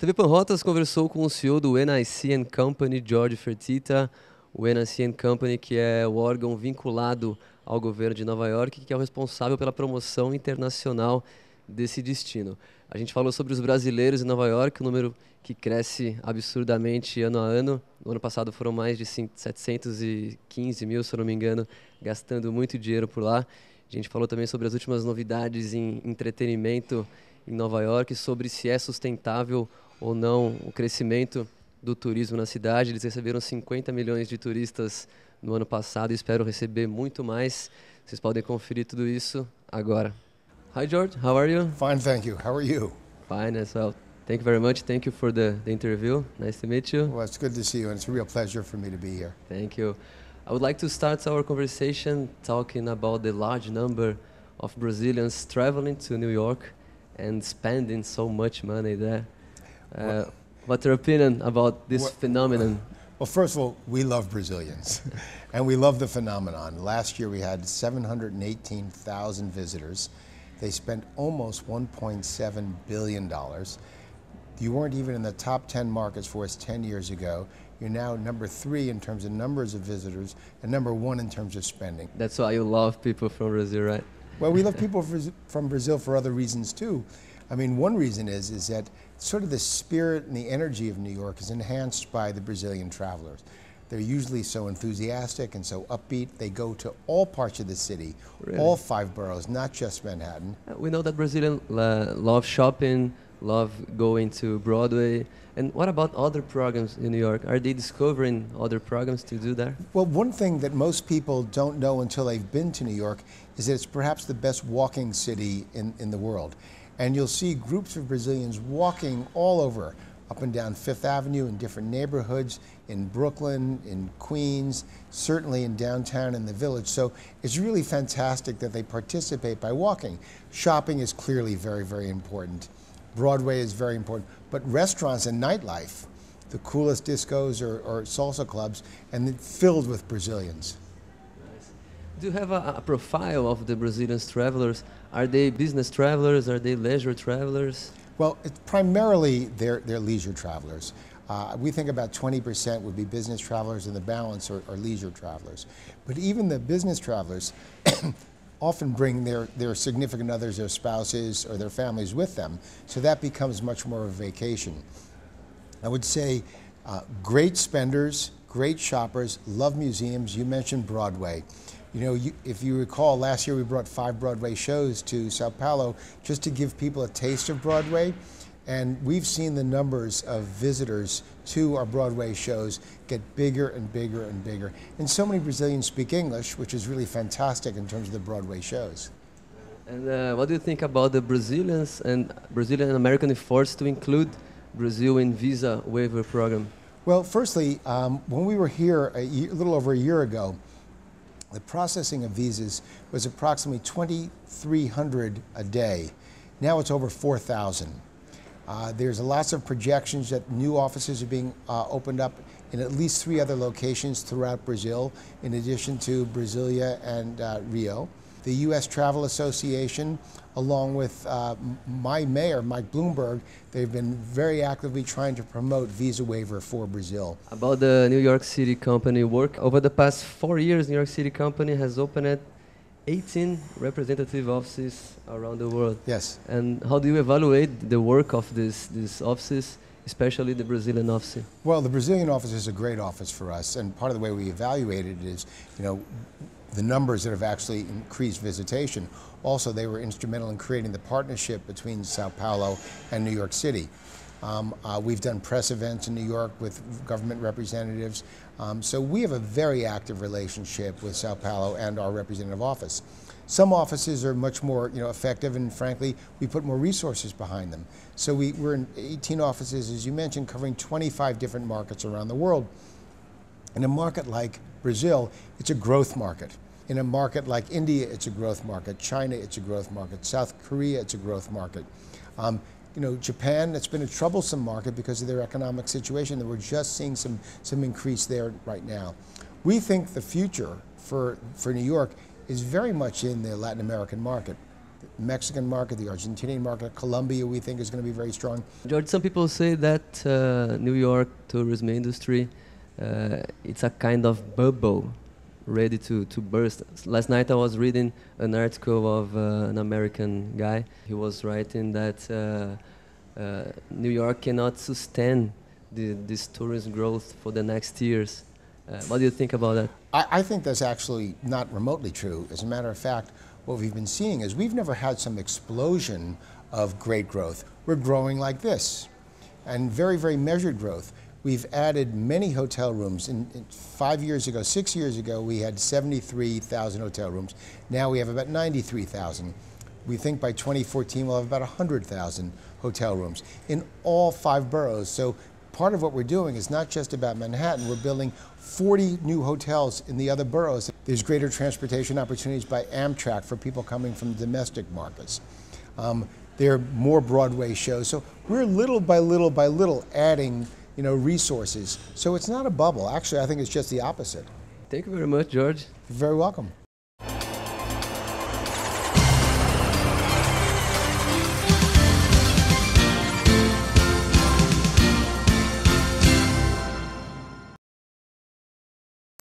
TV Panrotas conversou com o CEO do NIC Company, George Fertitta, o NIC Company que é o órgão vinculado ao governo de Nova York, que é o responsável pela promoção internacional desse destino. A gente falou sobre os brasileiros em Nova York, um número que cresce absurdamente ano a ano. No ano passado foram mais de 715 mil, se eu não me engano, gastando muito dinheiro por lá. A gente falou também sobre as últimas novidades em entretenimento em Nova York, sobre se é sustentável ou não o crescimento do turismo na cidade. Eles receberam 50 milhões de turistas no ano passado e esperam receber muito mais. Vocês podem conferir tudo isso agora. Hi George, how are you? Fine, thank you. How are you? Fine as well. Thank you very much. Thank you for the, the interview. Nice to meet you. Well, it's good to see you, and it's a real pleasure for me to be here. Thank you. I would like to start our conversation talking about the large number of Brazilians traveling to New York and spending so much money there. Uh, what's your opinion about this what, phenomenon? Well, first of all, we love Brazilians and we love the phenomenon. Last year we had 718,000 visitors. They spent almost $1.7 billion. You weren't even in the top 10 markets for us 10 years ago. You're now number three in terms of numbers of visitors and number one in terms of spending. That's why you love people from Brazil, right? Well, we love people from Brazil for other reasons too. I mean, one reason is is that sort of the spirit and the energy of New York is enhanced by the Brazilian travelers. They're usually so enthusiastic and so upbeat. They go to all parts of the city, really? all five boroughs, not just Manhattan. Uh, we know that Brazilians uh, love shopping, love going to Broadway. And what about other programs in New York? Are they discovering other programs to do there? Well, one thing that most people don't know until they've been to New York is that it's perhaps the best walking city in, in the world and you'll see groups of Brazilians walking all over, up and down Fifth Avenue in different neighborhoods, in Brooklyn, in Queens, certainly in downtown and the village. So it's really fantastic that they participate by walking. Shopping is clearly very, very important. Broadway is very important, but restaurants and nightlife, the coolest discos or, or salsa clubs, and filled with Brazilians. Do you have a, a, profile of the Brazilian travelers? Are they business travelers? Are they leisure travelers? Well, primarily they're, they're leisure travelers. Uh, we think about 20% would be business travelers and the balance are, are leisure travelers. But even the business travelers often bring their, their significant others, their spouses, or their families with them. So that becomes much more of a vacation. I would say uh, great spenders, great shoppers, love museums. You mentioned Broadway. You know, you, if you recall, last year we brought five Broadway shows to Sao Paulo just to give people a taste of Broadway. And we've seen the numbers of visitors to our Broadway shows get bigger and bigger and bigger. And so many Brazilians speak English, which is really fantastic in terms of the Broadway shows. And uh, what do you think about the Brazilians and Brazilian American efforts to include Brazil in visa waiver program? Well, firstly, um, when we were here a, year, a little over a year ago, the processing of visas was approximately 2,300 a day. Now it's over 4,000. Uh, there's lots of projections that new offices are being uh, opened up in at least three other locations throughout Brazil, in addition to Brasilia and uh, Rio the U.S. Travel Association, along with uh, my mayor, Mike Bloomberg, they've been very actively trying to promote visa waiver for Brazil. About the New York City company work, over the past four years, New York City company has opened 18 representative offices around the world. Yes. And how do you evaluate the work of these these offices? especially the Brazilian office? Well, the Brazilian office is a great office for us, and part of the way we evaluate it is, you know, the numbers that have actually increased visitation. Also, they were instrumental in creating the partnership between Sao Paulo and New York City. Um, uh, we've done press events in New York with government representatives. Um, so we have a very active relationship with Sao Paulo and our representative office. Some offices are much more you know, effective, and frankly, we put more resources behind them. So we, we're in 18 offices, as you mentioned, covering 25 different markets around the world. In a market like Brazil, it's a growth market. In a market like India, it's a growth market. China, it's a growth market. South Korea, it's a growth market. Um, you know, Japan, it's been a troublesome market because of their economic situation that we're just seeing some, some increase there right now. We think the future for, for New York is very much in the Latin American market. The Mexican market, the Argentinian market, Colombia, we think is going to be very strong. George, some people say that uh, New York tourism industry, uh, it's a kind of bubble ready to, to burst. Last night I was reading an article of uh, an American guy. He was writing that uh, uh, New York cannot sustain the, this tourism growth for the next years uh, what do you think about that? I, I, think that's actually not remotely true. As a matter of fact, what we've been seeing is we've never had some explosion of great growth. We're growing like this, and very, very measured growth. We've added many hotel rooms. In, in five years ago, six years ago, we had 73,000 hotel rooms. Now we have about 93,000. We think by 2014 we'll have about 100,000 hotel rooms in all five boroughs. So part of what we're doing is not just about Manhattan. We're building 40 new hotels in the other boroughs. There's greater transportation opportunities by Amtrak for people coming from domestic markets. Um, there are more Broadway shows. So we're little by little by little adding you know, resources. So it's not a bubble. Actually, I think it's just the opposite. Thank you very much, George. You're very welcome.